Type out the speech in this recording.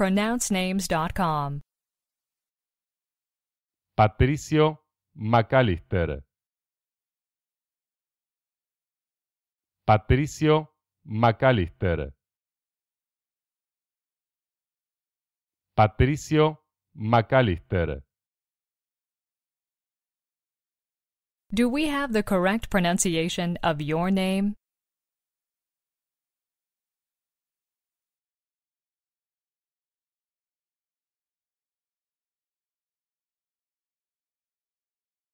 pronouncenames.com. Patricio McAllister. Patricio McAllister. Patricio McAllister. Do we have the correct pronunciation of your name?